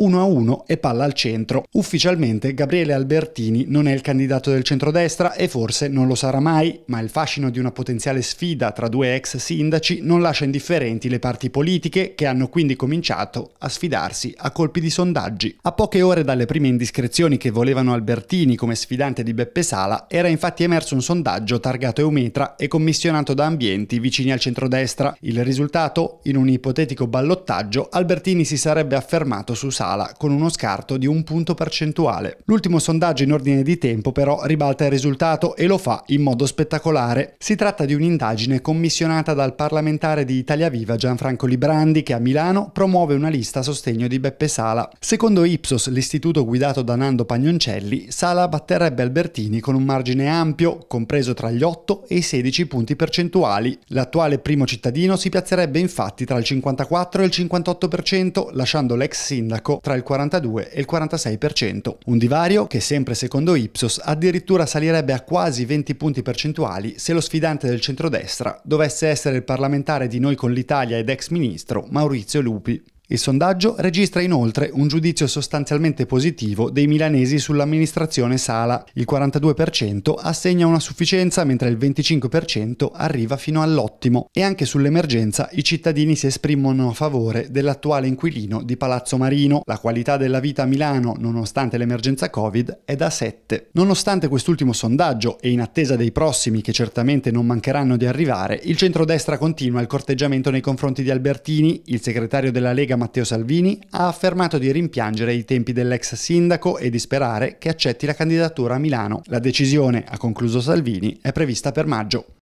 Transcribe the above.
1 a 1 e palla al centro. Ufficialmente Gabriele Albertini non è il candidato del centrodestra e forse non lo sarà mai, ma il fascino di una potenziale sfida tra due ex sindaci non lascia indifferenti le parti politiche che hanno quindi cominciato a sfidarsi a colpi di sondaggi. A poche ore dalle prime indiscrezioni che volevano Albertini come sfidante di Beppe Sala, era infatti emerso un sondaggio targato Eumetra e commissionato da ambienti vicini al centrodestra. Il risultato? In un ipotetico ballottaggio, Albertini si sarebbe affermato su Sala cala, con uno scarto di un punto percentuale. L'ultimo sondaggio in ordine di tempo però ribalta il risultato e lo fa in modo spettacolare. Si tratta di un'indagine commissionata dal parlamentare di Italia Viva Gianfranco Librandi che a Milano promuove una lista a sostegno di Beppe Sala. Secondo Ipsos, l'istituto guidato da Nando Pagnoncelli, Sala batterebbe Albertini con un margine ampio, compreso tra gli 8 e i 16 punti percentuali. L'attuale primo cittadino si piazzerebbe infatti tra il 54 e il 58%, lasciando l'ex sindaco pubblico ecco, tra il 42 e il 46%, un divario che sempre secondo Ipsos addirittura salirebbe a quasi 20 punti percentuali se lo sfidante del centrodestra dovesse essere il parlamentare di Noi con l'Italia ed ex ministro Maurizio Lupi. Il sondaggio registra inoltre un giudizio sostanzialmente positivo dei milanesi sull'amministrazione Sala. Il 42% assegna una sufficienza mentre il 25% arriva fino all'ottimo e anche sull'emergenza i cittadini si esprimono a favore dell'attuale inquilino di Palazzo Marino. La qualità della vita a Milano, nonostante l'emergenza Covid, è da 7. Nonostante quest'ultimo sondaggio e in attesa dei prossimi che certamente non mancheranno di arrivare, il centrodestra continua il corteggiamento nei confronti di Albertini, il segretario della Lega Matteo Salvini, ha affermato di rimpiangere i tempi dell'ex sindaco e di sperare che accetti la candidatura a Milano. La decisione, ha concluso Salvini, è prevista per maggio.